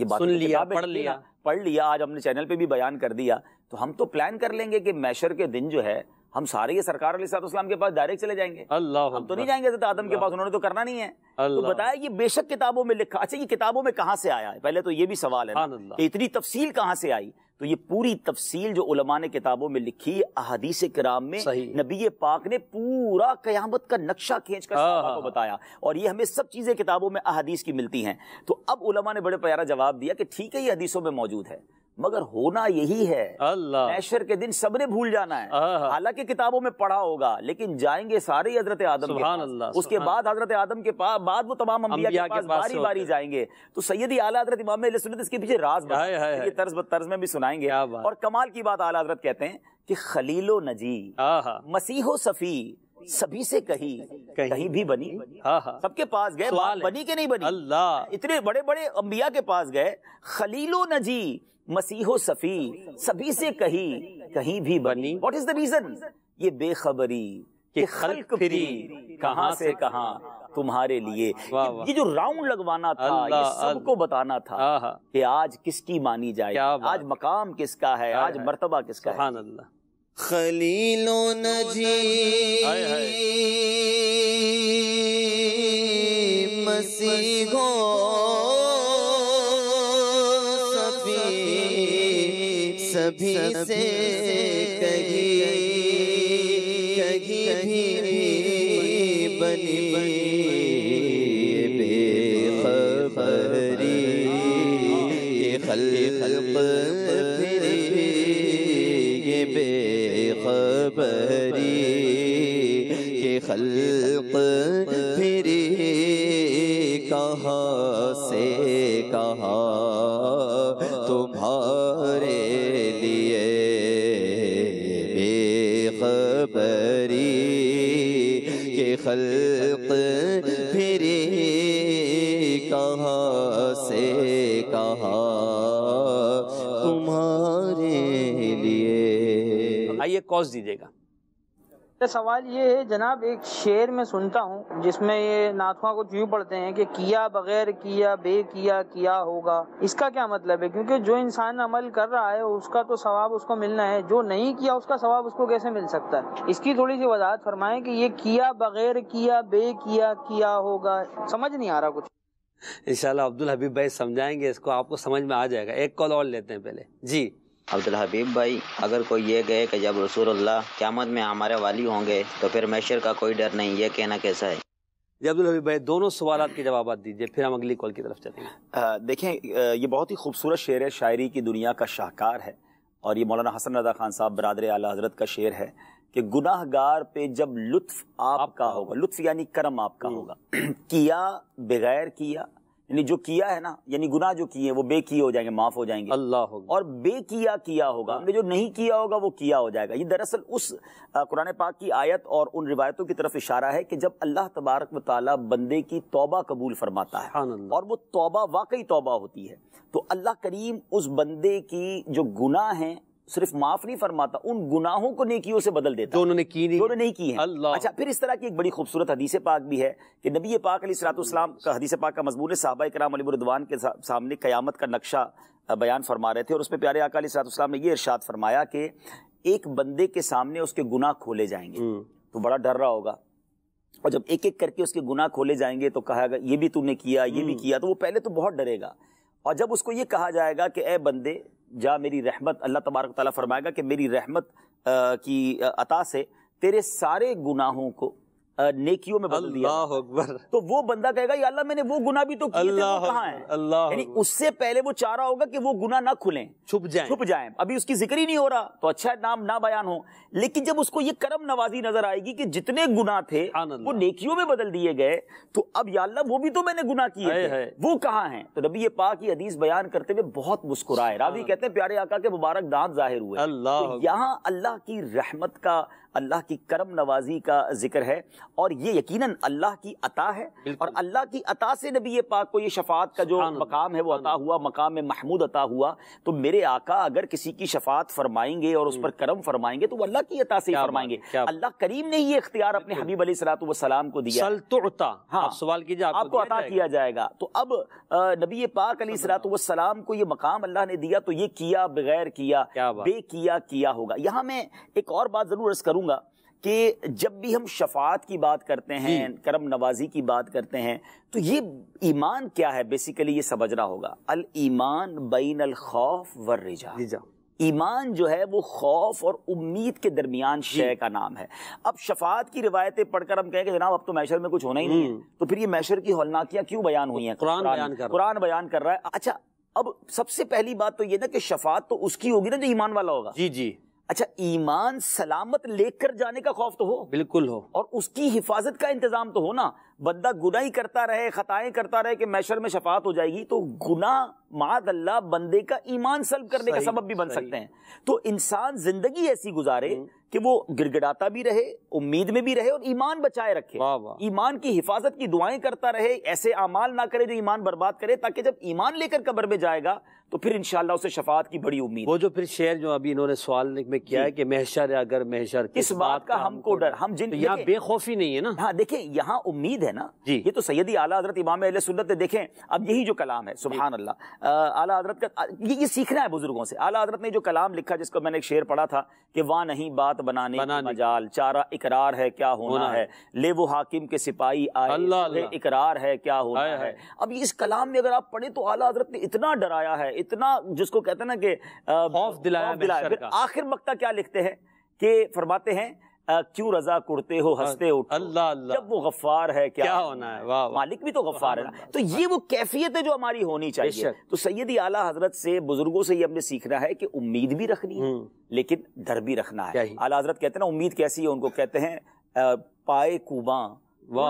ये बात सुन तो लिया पढ़ लिया पढ़ लिया आज हमने चैनल पे भी बयान कर दिया तो हम तो प्लान कर लेंगे कि मैशर के दिन जो है हम सारे ये सरकार अलीसलाम के पास डायरेक्ट चले जाएंगे अल्लाह हम तो नहीं जाएंगे आदम के पास उन्होंने तो करना नहीं है तो बताया ये बेशक किताबों में लिखा अच्छा ये किताबों में कहाँ से आया है पहले तो ये भी सवाल है कि इतनी तफसील कहाँ से आई तो ये पूरी तफसील जो उलमा ने किताबों में लिखी अहदीस कराम में नबी पाक ने पूरा कयामत का नक्शा खींच कर को बताया और ये हमें सब चीज़ें किताबों में अहदीस की मिलती हैं तो अब उलमा ने बड़े प्यारा जवाब दिया कि ठीक है ये हदीसों में मौजूद है मगर होना यही है अल्लाह के दिन सबने भूल जाना है हालांकि किताबों में पढ़ा होगा लेकिन जाएंगे सारे हजरत आदम के पास उसके बाद हजरत आदम के पास बाद वो तमाम अंबिया के पास बारी बारी जाएंगे तो सैयदी आला हजरत इमाम इसके पीछे राज ये तर्ज तर्ज में भी सुनाएंगे और कमाल की बात आला हजरत कहते हैं कि खलीलो नजी मसीहो सफी सभी से कही कहीं, कहीं भी बनी हाँ, हाँ। सबके पास गए बनी के नहीं बनी अल्लाह इतने बड़े बड़े अंबिया के पास गए खलीलो नजी मसीहो सफी सभी से कही कहीं भी बनी वॉट इज द रीजन ये बेखबरी कि खल्क फिरी कहा से कहा तुम्हारे लिए ये जो राउंड लगवाना था ये सबको बताना था कि आज किसकी मानी जाए आज मकाम किसका है आज मर्तबा किसका है अल्लाह खलीलो नजी सभी से कही कहीं भी बनी बनी बेखबरी ये खल्प फिर ये बेखबरी ये खल्प फिर कहाँ से कहाँ तुम्हारे दिए बेखबरी के खल्क फिरे कहाँ से कहाँ तुम्हारे लिए आइए कॉज दीजिएगा तो सवाल ये है जनाब एक शेर में सुनता हूँ जिसमें ये नाथवा को यूँ पढ़ते हैं कि किया बगैर किया बे किया किया होगा इसका क्या मतलब है क्योंकि जो इंसान अमल कर रहा है उसका तो सवाब उसको मिलना है जो नहीं किया उसका सवाब उसको कैसे मिल सकता है इसकी थोड़ी सी वजाहत फरमाए कि ये किया बगैर किया बे किया किया होगा समझ नहीं आ रहा कुछ इंशाल्लाह अब्दुल हबीब भाई समझाएंगे इसको आपको समझ में आ जाएगा एक कॉल और लेते हैं पहले जी अब्दुल हबीब भाई अगर कोई ये कहे कि जब रसूलुल्लाह क़्यामत में हमारे वाली होंगे तो फिर मैशर का कोई डर नहीं ये कहना कैसा है जी अब्दुल हबीब भाई दोनों सवाल के जवाब दीजिए फिर हम अगली कॉल की तरफ चलेंगे देखें ये बहुत ही खूबसूरत शेर है शायरी की दुनिया का शाहकार है और ये मौलाना हसन रजा खान साहब बरदर आला हजरत का शेर है कि गुनाहगार पे जब लुत्फ आपका आप होगा लुत्फ यानी करम आपका हम्म। होगा किया बगैर किया यानी जो किया है ना यानी गुनाह जो किए वो बेकिए हो जाएंगे माफ हो जाएंगे अल्लाह और बेकिया किया होगा जो नहीं किया होगा वो किया हो जाएगा ये दरअसल उस कुरान पाक की आयत और उन रिवायतों की तरफ इशारा है कि जब अल्लाह तबारक वाली बंदे की तोबा कबूल फरमाता है और वो तोबा वाकई तोबा होती है तो अल्लाह करीम उस बंदे की जो गुना है सिर्फ माफ नहीं फरमाता उन गुनाहों को नेकियों से बदल देता जो उन्होंने की नहीं जो नहीं की है अच्छा फिर इस तरह की एक बड़ी खूबसूरत हदीस पाक भी है कि नबी पाक अली सलातम का हदीस पाक का मजबूर साहबा कराम अलीमरदवान के सामने क्यामत का नक्शा बयान फरमा रहे थे और उसमें प्यारे आका अली सलातम ने यह इर्शाद फरमाया कि एक बंदे के सामने उसके गुनाह खोले जाएंगे हम्म। तो बड़ा डर रहा होगा और जब एक एक करके उसके गुनाह खोले जाएंगे तो कहा ये भी तूने किया ये भी हम्म। किया तो वो पहले तो बहुत डरेगा और जब उसको ये कहा जाएगा कि ए बंदे जा मेरी रहमत अल्लाह तबारक ताली फरमाएगा कि मेरी रहमत की अता से तेरे सारे गुनाहों को नेकियों में बदल दिया अकबर तो वो बंदा कहेगा या अल्लाह मैंने वो गुना भी तो अल्लाह थे है अल्लाह यानी उससे पहले वो चाह रहा होगा कि वो गुना ना खुलें छुप जाए छुप जाए अभी उसकी जिक्र ही नहीं हो रहा तो अच्छा नाम ना बयान हो लेकिन जब उसको ये करम नवाजी नजर आएगी कि जितने गुना थे वो नेकियों में बदल दिए गए तो अब या अल्लाह वो भी तो मैंने गुना किए वो कहाँ है तो नबी ये पा की हदीस बयान करते हुए बहुत मुस्कुराए रावी कहते हैं प्यारे आका के मुबारक दांत जाहिर हुए तो यहाँ अल्लाह की रहमत का अल्लाह की करम नवाजी का जिक्र है और ये यकीनन अल्लाह की अता है और अल्लाह की अता से नबी पाक को ये शफात का जो मकाम है वो अता हुआ मकाम में महमूद अता हुआ तो मेरे आका अगर किसी की शफात फरमाएंगे और उस हम्म। पर करम फरमाएंगे तो वो अल्लाह की अता से फरमाएंगे अल्लाह करीम ने ही इख्तियार अपने हबीब अली सलाम को दिया हाँ सवाल कीजिए आपको अता किया जाएगा तो अब नबी पाक अली सलाम को ये मकाम अल्लाह ने दिया तो ये किया बगैर किया बे किया किया होगा यहाँ मैं एक और बात जरूर अर्ज करूँ करूंगा कि जब भी हम शफात की बात करते हैं करम नवाजी की बात करते हैं तो ये ईमान क्या है बेसिकली ये समझना होगा अल ईमान बैन अल खौफ व रिजा ईमान जो है वो खौफ और उम्मीद के दरमियान शय का नाम है अब शफात की रिवायतें पढ़कर हम कहें कि जनाब अब तो मैशर में कुछ होना ही नहीं है हम्म। तो फिर ये मैशर की हौलनाकियां क्यों बयान हुई हैं कुरान बयान कर कुरान बयान कर रहा है अच्छा अब सबसे पहली बात तो ये ना कि शफात तो उसकी होगी ना जो ईमान वाला होगा जी जी अच्छा ईमान सलामत लेकर जाने का खौफ तो हो बिल्कुल हो और उसकी हिफाजत का इंतजाम तो हो ना बंदा गुना ही करता रहे खताएं करता रहे कि मैशर में शफात हो जाएगी तो गुना माद अल्लाह बंदे का ईमान सल्व करने का सबब भी बन सकते हैं तो इंसान जिंदगी ऐसी गुजारे हम्म। कि वो गिड़गिड़ाता भी रहे उम्मीद में भी रहे और ईमान बचाए रखे ईमान की हिफाजत की दुआएं करता रहे ऐसे अमाल ना करे जो ईमान बर्बाद करे ताकि जब ईमान लेकर कब्र में जाएगा तो फिर इंशाल्लाह उसे शफात की बड़ी उम्मीद वो जो फिर शेर जो अभी इन्होंने सवाल में किया है कि महशर अगर महशर किस बात का हमको डर हम जिन तो यहाँ बेखौफी नहीं है ना हाँ देखे यहाँ उम्मीद है ना जी ये तो सैदी आला हजरत इमाम सुन्नत देखे अब यही जो कलाम है सुबह अल्लाह आला हजरत का ये सीखना है बुजुर्गों से आला हजरत ने जो कलाम लिखा जिसको मैंने एक शेर पढ़ा था कि वाह नहीं बात बनाने, मजाल चारा इकरार है क्या होना, होना है ले वो हाकिम के सिपाही आए इकरार है क्या होना है।, अब इस कलाम में अगर आप पढ़े तो आला हजरत ने इतना डराया है इतना जिसको कहते हैं ना कि आखिर मक्ता क्या लिखते हैं कि फरमाते हैं क्यों रजा कुड़ते हो हाँ, हंसते हो अल्लाह अल्लाह जब वो गफ्फार है क्या, क्या होना है वाह मालिक भी तो गफ्फार है ना तो ये वो कैफियत है जो हमारी होनी चाहिए तो सैदी आला हजरत से बुजुर्गों से ये हमने सीखना है कि उम्मीद भी रखनी है हम्म। लेकिन डर भी रखना है आला हजरत कहते हैं ना उम्मीद कैसी है उनको कहते हैं पाए कुबा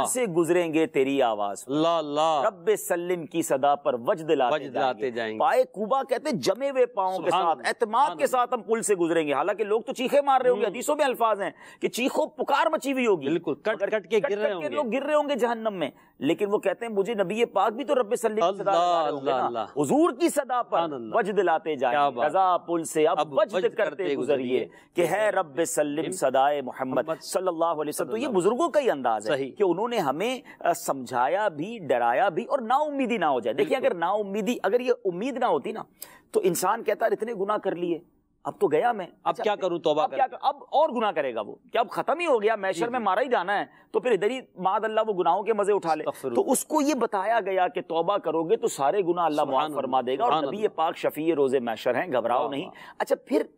से गुजरेंगे तेरी आवाज रब सल्लिम की सदा पर वज दिलाते वजद जाएंगे पाए कुबा कहते जमे हुए पाओ के साथ एतमाद के साथ हम पुल से गुजरेंगे हालांकि लोग तो चीखे मार रहे होंगे हम्म। हदीसों में अल्फाज हैं कि चीखों पुकार मची हुई होगी बिल्कुल गिर रहे होंगे लोग गिर रहे होंगे जहन्नम में लेकिन वो कहते हैं मुझे नबी पाक भी तो रब हजूर की सदा पर वज दिलाते जाए रजा पुल से अब वजद करते गुजरिए कि है रब सदाए मोहम्मद सल्लल्लाहु अलैहि वसल्लम तो ये बुजुर्गों का ही अंदाज है कि उन्होंने हमें समझाया भी डराया भी और ना उम्मीदी ना हो जाए देखिए अगर ना उम्मीदी अगर ये उम्मीद ना होती ना तो इंसान कहता है इतने गुना कर लिए अब तो गया मैं अब अच्छा, क्या करूं तोबा अब क्या कर, अब और गुना करेगा वो क्या अब खत्म ही हो गया मैशर में मारा ही जाना है तो फिर इधर ही माद अल्लाह वो गुनाहों के मजे उठा ले तो उसको ये बताया गया कि तोबा करोगे तो सारे गुना अल्लाह मुआफ फरमा देगा और नबी पाक शफी रोजे मैशर हैं घबराओ नहीं अच्छा फिर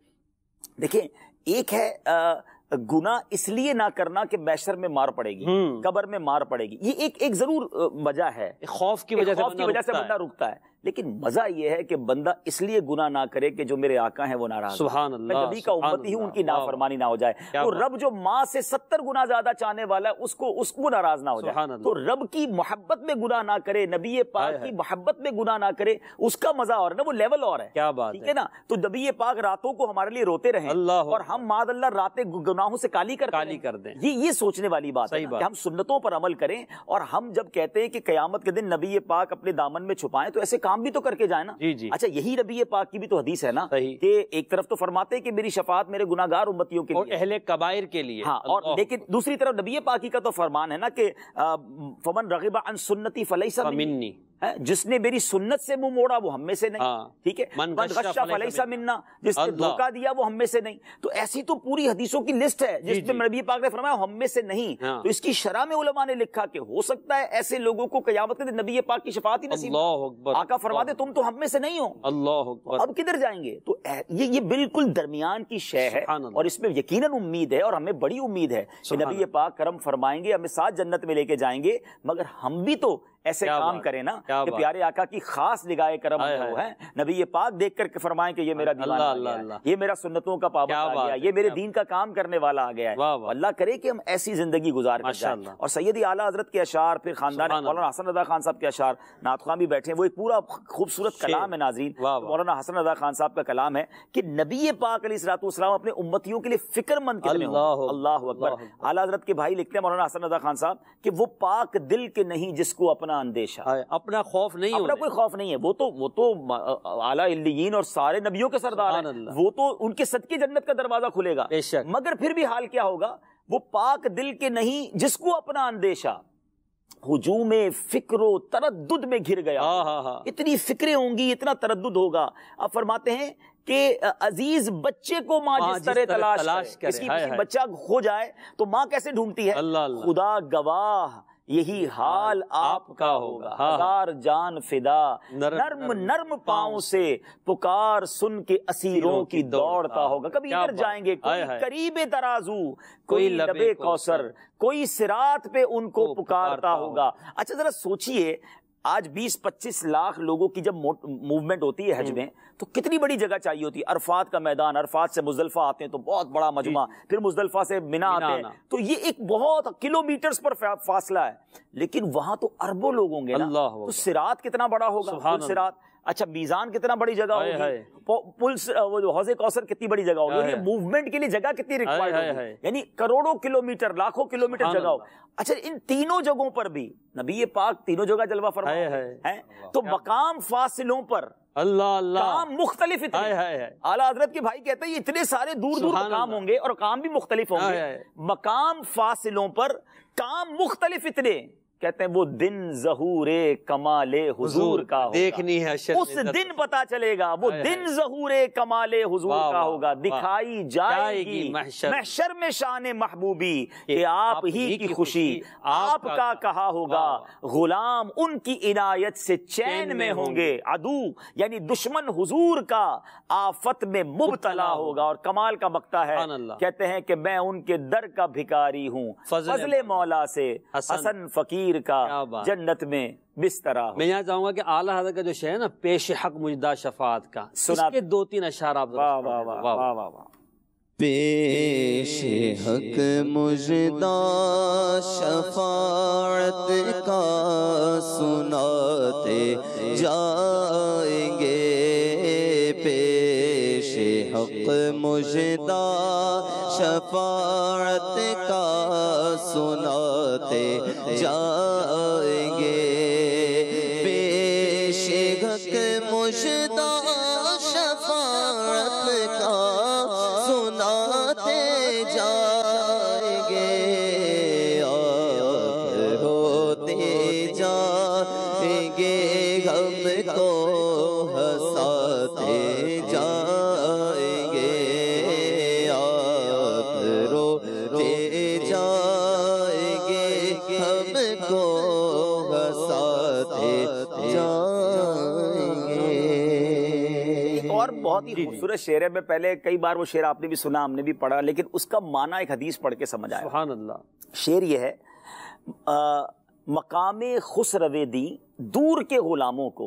देखिये एक है गुना इसलिए ना करना कि बैशर में मार पड़ेगी हम्म। कबर में मार पड़ेगी ये एक एक जरूर वजह है खौफ की वजह से बंदा रुकता है लेकिन मजा यह है कि बंदा इसलिए गुना ना करे कि जो मेरे आका है वो नाराज नबी का उम्मती ही उनकी नाफरमानी ना हो जाए तो रब जो माँ से सत्तर गुना ज्यादा चाहने वाला है उसको उसको नाराज ना हो जाए तो रब की मोहब्बत में गुना ना करे नबी पाक की मोहब्बत में गुना ना करे उसका मजा और ना वो लेवल और है क्या बात ठीक है ना तो नबी पाक रातों को हमारे लिए रोते रहे और हम माद अल्लाह रातें गुनाहों से काली कर काली कर दे ये ये सोचने वाली बात है हम सुन्नतों पर अमल करें और हम जब कहते हैं कि कयामत के दिन नबी पाक अपने दामन में छुपाए तो ऐसे काम काम भी तो करके जाए ना जी जी अच्छा यही रबी पाक की भी तो हदीस है ना कि एक तरफ तो फरमाते कि मेरी शफात मेरे गुनागार उम्मतियों के और लिए अहले कबायर के लिए हाँ और लेकिन दूसरी तरफ नबी पाकी का तो फरमान है ना कि फमन रगीबा अन सुन्नति फलई मिन्नी जिसने मेरी सुन्नत से मुंह मोड़ा वो हमें से नहीं हाँ। ठीक है मिन्ना जिसने धोखा दिया वो हमें से नहीं तो ऐसी तो पूरी हदीसों की लिस्ट है जिसमें नबी पाक ने फरमाया हमें से नहीं हाँ। तो इसकी शराह में उलमा ने लिखा कि हो सकता है ऐसे लोगों को कयामत के नबी पाक की शफात ही नसीब आका फरमा दे तुम तो हमें से नहीं हो अल्लाह अब किधर जाएंगे तो ये ये बिल्कुल दरमियान की शय है और इसमें यकीन उम्मीद है और हमें बड़ी उम्मीद है कि नबी पाक करम फरमाएंगे हमें साथ जन्नत में लेके जाएंगे मगर हम भी तो ऐसे काम करें ना कि प्यारे आका की खास निगाह करम वो है नबी ये पाक देख करके फरमाए कि ये मेरा दीवाना आ गया ये मेरा सुन्नतों का पाबंद आ गया ये मेरे दीन का काम करने वाला आ गया है अल्लाह करे कि हम ऐसी जिंदगी गुजार कर जाए और सैयदी आला हजरत के अशार फिर खानदान मौलाना हसन रजा खान साहब के अशार नाथ खान भी बैठे वो एक पूरा खूबसूरत कलाम है नाजीन मौलाना हसन रजा खान साहब का कलाम है कि नबी पाक अली सलाम अपने उम्मतियों के लिए फिक्रमंद अल्लाह अकबर आला हजरत के भाई लिखते हैं मौलाना हसन रजा खान साहब कि वो पाक दिल के नहीं जिसको अपना अपना अंदेशा हाँ, अपना खौफ नहीं अपना कोई खौफ नहीं है वो तो वो तो आला और सारे नबियों के सरदार हैं वो तो उनके सदके जन्नत का दरवाजा खुलेगा मगर फिर भी हाल क्या होगा वो पाक दिल के नहीं जिसको अपना अंदेशा हजूम फिक्रो तरद में घिर गया हा, हा। हाँ। इतनी फिक्रें होंगी इतना तरद होगा अब फरमाते हैं कि अजीज बच्चे को माँ जिस हाँ, तरह तलाश, तलाश करे, करे। किसी, हाँ, किसी बच्चा खो जाए तो माँ कैसे ढूंढती है अल्ला, अल्ला। खुदा गवाह यही हाल आपका होगा हाँ। हजार जान फिदा नर्म नर्म, नर्म पाओ से पुकार सुन के असीरों की दौड़ता होगा कभी इधर जाएंगे कोई करीब तराजू कोई लबे कौसर कोई सिरात पे उनको पुकारता होगा अच्छा जरा सोचिए आज 20-25 लाख लोगों की जब मूवमेंट होती है हज हम्म। में तो कितनी बड़ी जगह चाहिए होती है अरफात का मैदान अरफात से मुजल्फा आते हैं तो बहुत बड़ा मजमा फिर मुजल्फा से मिना आते हैं तो ये एक बहुत किलोमीटर्स पर फासला है लेकिन वहां तो अरबों लोग होंगे तो सिरात कितना बड़ा होगा सिरात अच्छा मीजान कितना बड़ी जगह होगी पुल्स वो जो हौजे कौसर कितनी बड़ी जगह होगी मूवमेंट के लिए जगह कितनी रिक्वायर्ड होगी यानी करोड़ों किलोमीटर लाखों किलोमीटर जगह हो अच्छा इन तीनों जगहों पर भी नबी पाक तीनों जगह जलवा फरमाया है तो मकाम फासिलों पर अल्लाह अल्लाह काम मुख्तलिफ इतने आला हजरत के भाई कहते हैं इतने सारे दूर दूर काम होंगे और काम भी मुख्तलिफ होंगे मकाम फासिलों पर काम मुख्तलिफ इतने कहते हैं वो दिन जहूर कमाले हुजूर का होगा देखनी है उस दिन पता चलेगा वो दिन जहूर कमाले हुजूर का होगा दिखाई जाएगी महशर में शान महबूबी कि आप ही की खुशी आपका कहा होगा गुलाम उनकी इनायत से चैन में होंगे अदू यानी दुश्मन हुजूर का आफत में मुबतला होगा और कमाल का बकता है कहते हैं कि मैं उनके दर का भिकारी हूँ फजले मौला से हसन फकीर फकीर का जन्नत में बिस्तरा मैं यहाँ चाहूंगा कि आला हजरत का जो शेर है ना पेश हक मुजदा शफात का सुना के दो तीन अशार आप पेश हक मुजदा शफात का सुनाते जाएंगे पेश हक मुजदा शफात का सुनाते जा बहुत ही खूबसूरत शेर है मैं पहले कई बार वो शेर आपने भी सुना हमने भी पढ़ा लेकिन उसका माना एक हदीस पढ़ के समझ आया अल्लाह शेर ये है मकाम खुश रवे दी दूर के गुलामों को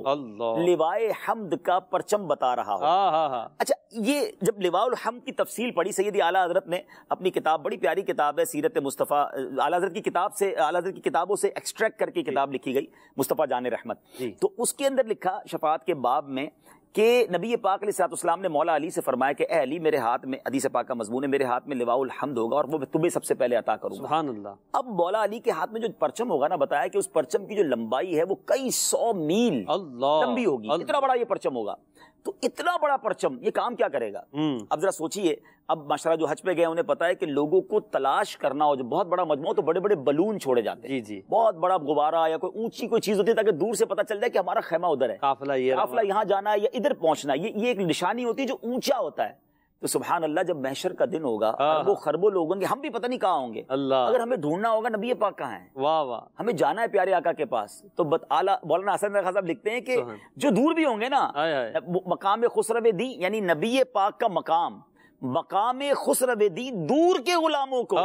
लिवाए हमद का परचम बता रहा हो हाँ, हाँ, हाँ। अच्छा ये जब लिवाउल हम की तफसील पढ़ी सैदी आला हजरत ने अपनी किताब बड़ी प्यारी किताब है सीरत मुस्तफ़ा आला हजरत की किताब से आला हजरत की किताबों से एक्सट्रैक्ट करके किताब लिखी गई मुस्तफ़ा जान रहमत तो उसके अंदर लिखा शफात के बाब में कि नबी पाक सलाम ने मौला अली से फरमाया कि ए अली मेरे हाथ में अदीस पाक का मजमून है मेरे हाथ में लिवाउल हमद होगा और वो तुम्हें सबसे पहले अता करूंगा अब मौला अली के हाथ में जो परचम होगा ना बताया कि उस परचम की जो लंबाई है वो कई सौ मील लंबी होगी इतना बड़ा ये परचम होगा तो इतना बड़ा परचम ये काम क्या करेगा हम्म। अब जरा सोचिए अब माशरा जो हज पे गए उन्हें पता है कि लोगों को तलाश करना हो जो बहुत बड़ा मजमू तो बड़े बड़े बलून छोड़े जाते हैं जी जी बहुत बड़ा गुब्बारा या कोई ऊंची कोई चीज होती है ताकि दूर से पता चल जाए कि हमारा खेमा उधर है काफला ये काफला यहाँ जाना है या इधर पहुंचना है ये ये एक निशानी होती है जो ऊंचा होता है तो सुबहान अल्लाह जब महशर का दिन होगा हाँ, वो हाँ। खरबों लोग होंगे हम भी पता नहीं कहाँ होंगे अल्लाह अगर हमें ढूंढना होगा नबी पाक कहाँ है वाह वाह हमें जाना है प्यारे आका के पास तो बत आला मौलाना हसन साहब लिखते हैं कि हाँ, जो दूर भी होंगे ना मकाम खुसरब दी यानी नबी पाक का मकाम मकाम खुसरवेदी दूर के गुलामों को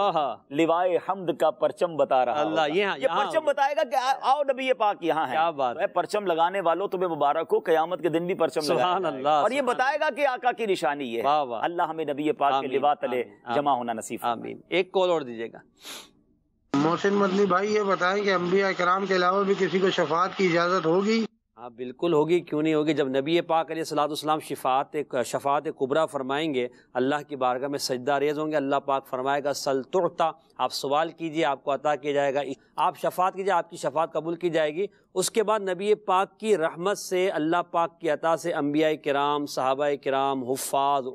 लिवाए हमद का परचम बता रहा अल्लाह ये, ये हाँ। परचम बताएगा कि आओ नबी ये पाक यहाँ है क्या बात है परचम लगाने वालों तुम्हें मुबारक हो कयामत के दिन भी परचम लगाना अल्लाह और ये बताएगा कि आका की निशानी ये है अल्लाह हमें नबी पाक के लिवा तले जमा होना नसीब आमीन एक कॉल और दीजिएगा मोहसिन मदनी भाई ये बताएं कि अम्बिया कराम के अलावा भी किसी को शफात की इजाज़त होगी हाँ बिल्कुल होगी क्यों नहीं होगी जब नबी पाक सलाम शफात शफात कुबरा फरमाएंगे अल्लाह की बारगाह में सजदा रेज होंगे अल्लाह पाक फरमाएगा सल तुड़ता आप सवाल कीजिए आपको अता किया जाएगा आप शफात कीजिए आपकी शफात कबूल की जाएगी उसके बाद नबी पाक की रहमत से अल्लाह पाक की अता से अम्बिया कराम साहबा कराम हफाज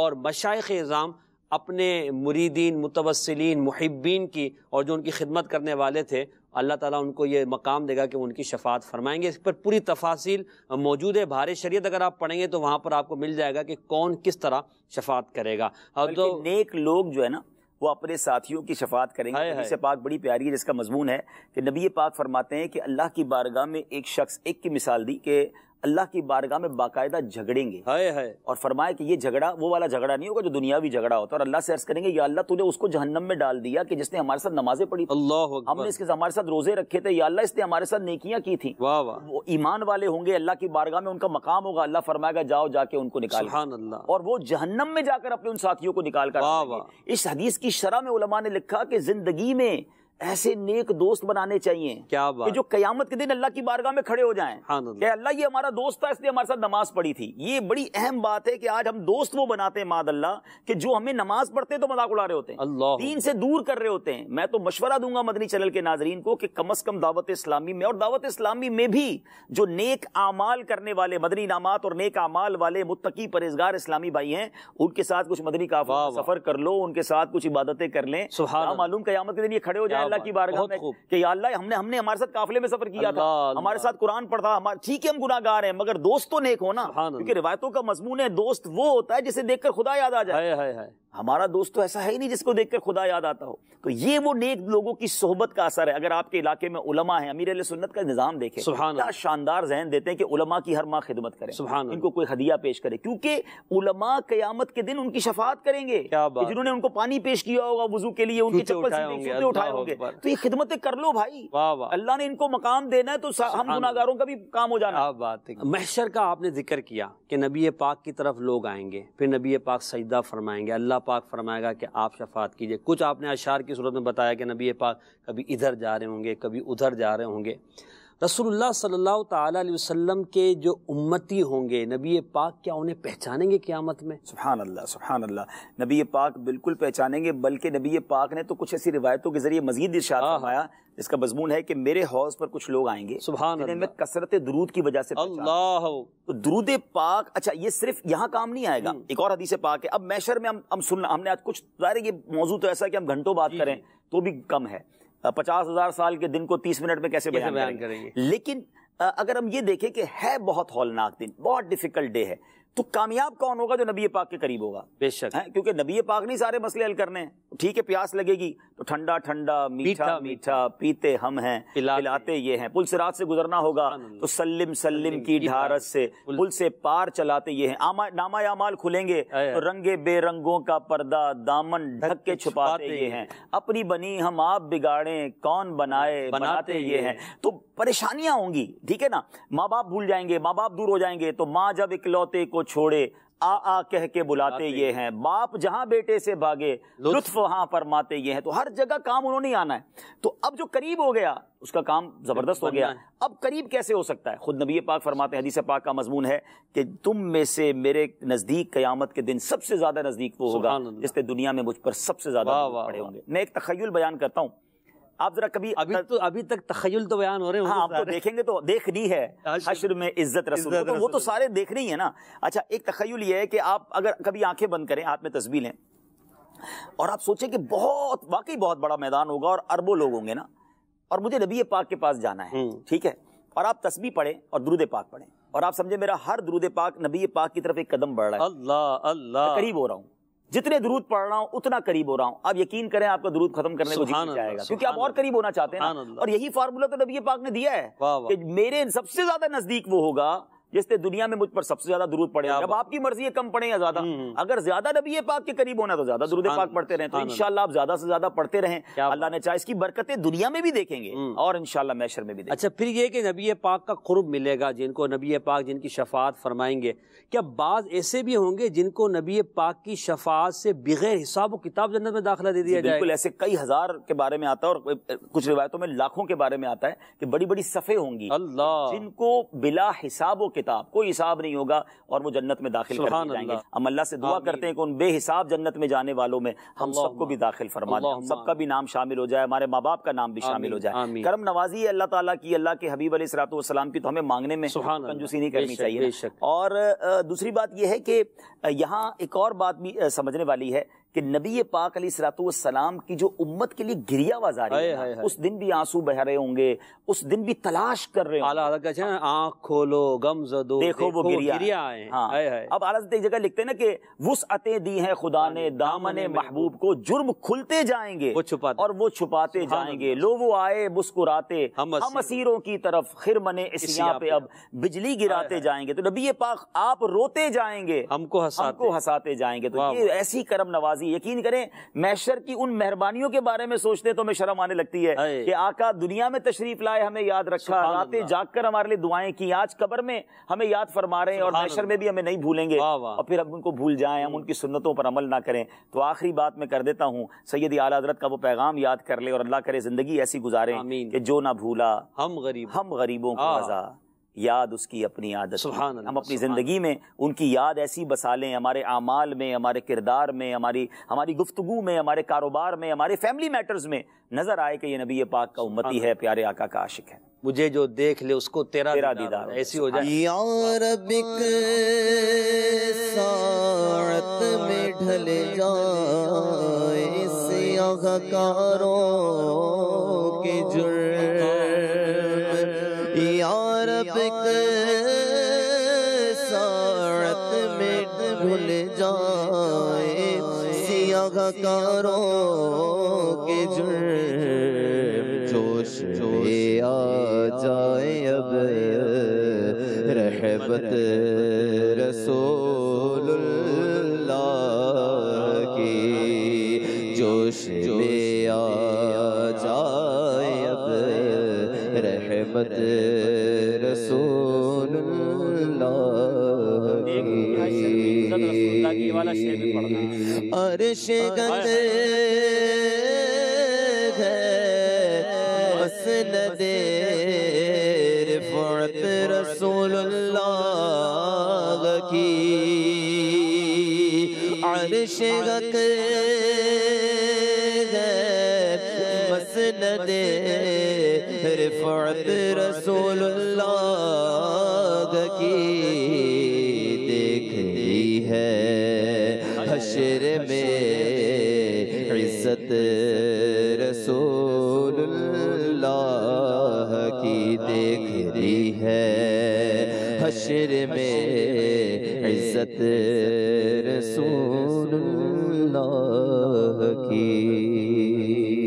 और मशाइ एज़ाम अपने मुरीदीन मुतवसलिन महब्बीन की और जो उनकी खिदमत करने वाले थे अल्लाह ताला उनको ये मकाम देगा कि उनकी शफात फरमाएंगे इस पर पूरी तफासिल मौजूद है भारत शरीयत अगर आप पढ़ेंगे तो वहाँ पर आपको मिल जाएगा कि कौन किस तरह शफात करेगा और तो नेक लोग जो है ना वो अपने साथियों की शफात करेंगे है, पाक बड़ी प्यारी है जिसका मजमून है कि नबी पाक फरमाते हैं कि अल्लाह की बारगाह में एक शख्स एक की मिसाल दी कि अल्लाह की बारगाह में बाकायदा झगड़ेंगे है है और फरमाया कि ये झगड़ा वो वाला झगड़ा नहीं होगा जो दुनियावी झगड़ा होता है और अल्लाह से अर्ज करेंगे या अल्लाह तूने उसको जहन्नम में डाल दिया कि जिसने हमारे साथ नमाजें पढ़ी अल्लाह हमने इसके हमारे साथ रोजे रखे थे या अल्लाह इसने हमारे साथ नेकियां की थी वाह वाह वो ईमान वाले होंगे अल्लाह की बारगाह में उनका मकाम होगा अल्लाह फरमाएगा जाओ जाके उनको निकाल अल्लाह और वो जहन्नम में जाकर अपने उन साथियों को निकाल कर इस हदीस की शरह में उलमा ने लिखा कि जिंदगी में ऐसे नेक दोस्त बनाने चाहिए क्या बात? कि जो कयामत के दिन अल्लाह की बारगाह में खड़े हो जाए हाँ, हाँ, हाँ। अल्लाह ये हमारा दोस्त था इसलिए हमारे साथ नमाज पढ़ी थी ये बड़ी अहम बात है कि आज हम दोस्त वो बनाते हैं माद अल्लाह कि जो हमें नमाज पढ़ते हैं तो मजाक उड़ा रहे होते हैं दीन से दूर कर रहे होते हैं मैं तो मशवरा दूंगा मदनी चैनल के नाजरीन को कि कम अज कम दावत इस्लामी में और दावत इस्लामी में भी जो नेक आमाल करने वाले मदनी नामात और नेक आमाल वाले मुतकी परेजगार इस्लामी भाई हैं उनके साथ कुछ मदनी का सफर कर लो उनके साथ कुछ इबादतें कर लें मालूम कयामत के दिन ये खड़े हो जाए अल्लाह की बारगाह में कि या अल्लाह हमने हमने हमारे साथ काफिले में सफर किया था हमारे साथ कुरान पढ़ा हमारे ठीक है हम गुनागार हैं मगर दोस्त तो नेक हो ना क्योंकि रिवायतों का मजमून है दोस्त वो होता है जिसे देखकर खुदा याद आ जाए हमारा दोस्त तो ऐसा है ही नहीं जिसको देखकर खुदा याद आता हो तो ये वो नेक लोगों की सोहबत का असर है अगर आपके इलाके में उलमा है अमीर अल सुन्नत का निज़ाम देखें सुबह शानदार जहन देते हैं कि उलमा की हर माँ खिदमत करें सुबह इनको कोई हदिया पेश करे क्योंकि उलमा कयामत के दिन उनकी शफात करेंगे जिन्होंने उनको पानी पेश किया होगा वजू के लिए उनकी चप्पल उठाए होंगे तो ये खिदमतें कर लो भाई अल्लाह ने इनको मकाम देना है तो हम गुनागारों का भी काम हो जाना बात महशर का आपने जिक्र किया कि नबी पाक की तरफ लोग आएंगे फिर नबी पाक सजदा फरमाएंगे अल्लाह अल्लाह पाक फरमाएगा कि आप शफात कीजिए कुछ आपने अशार की सूरत में बताया कि नबी पाक कभी इधर जा रहे होंगे कभी उधर जा रहे होंगे रसूलुल्लाह सल्लल्लाहु अलैहि वसल्लम के जो उम्मती होंगे नबी पाक क्या उन्हें पहचानेंगे क़्यामत में सुबहान अल्लाह सुबहान अल्लाह नबी पाक बिल्कुल पहचानेंगे बल्कि नबी पाक ने तो कुछ ऐसी रिवायतों के ज़रिए मजीद इर्शाद फरमाया इसका मजमून है कि मेरे हौज पर कुछ लोग आएंगे जिन्हें कसरत दरूद की वजह से अल्लाह तो दरूद पाक अच्छा ये सिर्फ यहाँ काम नहीं आएगा हम्म। एक और हदीस पाक है अब मैशर में हम हम सुनना हमने आज कुछ ये मौजू तो ऐसा कि हम घंटों बात करें तो भी कम है पचास हजार साल के दिन को तीस मिनट में कैसे बयान करेंगे लेकिन अगर हम ये देखें कि है बहुत हौलनाक दिन बहुत डिफिकल्ट डे है तो कामयाब कौन होगा जो नबी पाक के करीब होगा बेशक है क्योंकि नबी पाक नहीं सारे मसले हल करने तो ठीक है प्यास लगेगी तो ठंडा ठंडा मीठा मीठा, पीते हम हैं पिलाते ये हैं पुल रात से गुजरना होगा तो सल्लिम सल्लिम की ढारस से पुल से पार चलाते ये हैं नामा यामाल खुलेंगे तो रंगे बेरंगों का पर्दा दामन ढक के छुपाते ये हैं अपनी बनी हम आप बिगाड़े कौन बनाए बनाते ये हैं तो परेशानियां होंगी ठीक है ना माँ बाप भूल जाएंगे माँ बाप दूर हो जाएंगे तो माँ जब इकलौते को छोड़े आ आ कह के बुलाते ये हैं बाप जहां बेटे से भागे लुत्फ वहां फरमाते ये हैं तो हर जगह काम उन्होंने ही आना है तो अब जो करीब हो गया उसका काम जबरदस्त हो गया अब करीब कैसे हो सकता है खुद नबी पाक फरमाते हैं हदीस पाक का मजमून है कि तुम में से मेरे नजदीक कयामत के दिन सबसे ज्यादा नजदीक वो होगा जिससे दुनिया में मुझ पर सबसे ज्यादा पड़े होंगे मैं एक तखयल बयान करता हूँ आप जरा कभी अभी तर... तो अभी तक तखयल तो बयान हो रहे हैं हाँ, आप तो देखेंगे तो देख ली है हशर में इज्जत रसूल तो वो तो सारे देख रही है ना अच्छा एक तखयल ये है कि आप अगर कभी आंखें बंद करें हाथ में तस्वीर लें और आप सोचें कि बहुत वाकई बहुत बड़ा मैदान होगा और अरबों लोग होंगे ना और मुझे नबी पाक के पास जाना है हम्म। ठीक है और आप तस्वीर पढ़ें और द्रुद पाक पढ़ें और आप समझे मेरा हर द्रुद पाक नबी पाक की तरफ एक कदम बढ़ रहा है अल्लाह अल्लाह करीब हो रहा हूँ जितने दुरूद पढ़ रहा हूँ उतना करीब हो रहा हूँ आप यकीन करें आपका दुरूद खत्म करने को जाएगा क्योंकि आप और करीब होना चाहते हैं और यही फार्मूला तो नबी पाक ने दिया है कि मेरे सबसे ज्यादा नजदीक वो होगा जिससे दुनिया में मुझ पर सबसे ज्यादा दुरूद पड़े जब आपकी मर्जी है कम पड़े या ज्यादा हम्म, हम्म। अगर ज्यादा नबी पाक के करीब होना तो ज्यादा दुरूद पाक पढ़ते रहे तो इनशाला आप ज्यादा से ज्यादा पढ़ते रहे अल्लाह ने चाहे इसकी बरकतें दुनिया में भी देखेंगे हम्म। और इनशाला मैशर में भी अच्छा फिर ये कि नबी पाक का कुर्ब मिलेगा जिनको नबी पाक जिनकी शफात फरमाएंगे क्या बाज ऐसे भी होंगे जिनको नबी पाक की शफात से बगैर हिसाब किताब जन्नत में दाखिला दे दिया जाए बिल्कुल ऐसे कई हजार के बारे में आता है और कुछ रिवायतों में लाखों के बारे में आता है कि बड़ी बड़ी सफ़े होंगी अल्लाह जिनको बिला हिसाब किताब कोई हिसाब नहीं होगा और वो जन्नत में दाखिल कर जाएंगे हम अल्लाह से दुआ करते हैं कि उन बेहिसाब जन्नत में जाने वालों में हम सबको भी दाखिल फरमा दें सबका भी नाम शामिल हो जाए हमारे माँ बाप का नाम भी शामिल हो जाए करम नवाजी अल्लाह ताला की अल्लाह के हबीब सलाम की तो हमें मांगने में कंजूसी नहीं करनी चाहिए और दूसरी बात यह है कि यहाँ एक और बात भी समझने वाली है कि नबी पाक अली सलाम की जो उम्मत के लिए गिरिया वजा रही है, है, है उस दिन भी आंसू बह रहे होंगे उस दिन भी तलाश कर रहे होंगे आंख खोलो गम जदो देखो, देखो वो गिरिया, गिरिया आए हाँ है, है। अब आला तो एक जगह लिखते ना कि वसअतें दी हैं खुदा ने दामन महबूब को जुर्म खुलते जाएंगे वो छुपा और वो छुपाते जाएंगे लो वो आए मुस्कुराते हम असीरों की तरफ खिर मने इसिया पे अब बिजली गिराते जाएंगे तो नबी पाक आप रोते जाएंगे हमको हंसाते जाएंगे तो ये ऐसी करम नवाज राजी यकीन करें मैशर की उन मेहरबानियों के बारे में सोचते तो हमें शर्म आने लगती है कि आका दुनिया में तशरीफ लाए हमें याद रखा रातें जाग हमारे लिए दुआएं की आज कबर में हमें याद फरमा रहे हैं और मैशर में भी हमें नहीं भूलेंगे और फिर हम उनको भूल जाए हम हम्म। उनकी सुन्नतों पर अमल ना करें तो आखिरी बात मैं कर देता हूँ सैयद आला हजरत का वो पैगाम याद कर ले और अल्लाह करे जिंदगी ऐसी गुजारे कि जो ना भूला हम गरीब हम गरीबों का हाँ। मजा याद उसकी अपनी आदत हम अपनी ज़िंदगी में उनकी याद ऐसी बसा लें हमारे अमाल में हमारे किरदार में हमारी हमारी गुफ्तु में हमारे कारोबार में हमारे फैमिली मैटर्स में नज़र आए कि ये नबी पाक का उम्मती है प्यारे आका का आशिक है मुझे जो देख ले उसको तेरा तेरा दीदार ऐसी हो जाए ढले जा जाए করো वाला शेर भी पढ़ना और शेगत है बस न देर फुरत रसूलुल्लाह की अर्श गक बस न देर फुरत रसूलुल्लाह रसोल्लाह की देख है हशर में इज्जत की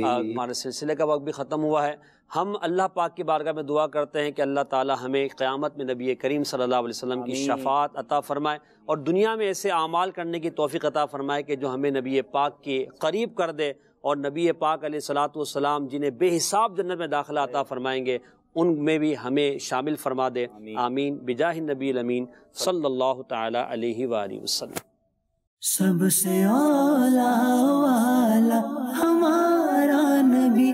हमारे सिलसिले का वक्त भी ख़त्म हुआ है हम अल्लाह पाक की बारगाह में दुआ करते हैं कि अल्लाह ताला हमें क़्यामत में नबी करीम सल्लल्लाहु अलैहि वसल्लम की शफात अता फ़रमाए और दुनिया में ऐसे आमाल करने की तोफ़ी अता फ़रमाए कि जो हमें नबी पाक के करीब कर दे और नबी पाक सलाम जिन्हें बेहिसाब जन्नत में दाखिला अता फरमाएंगे उनमें भी हमें शामिल फरमा दे आमीन बिजाह नबी अमीन सल्लल्लाहु ताला अलैहि वसल्लम सबसे हमारा नबी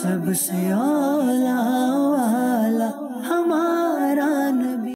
सबसे ओला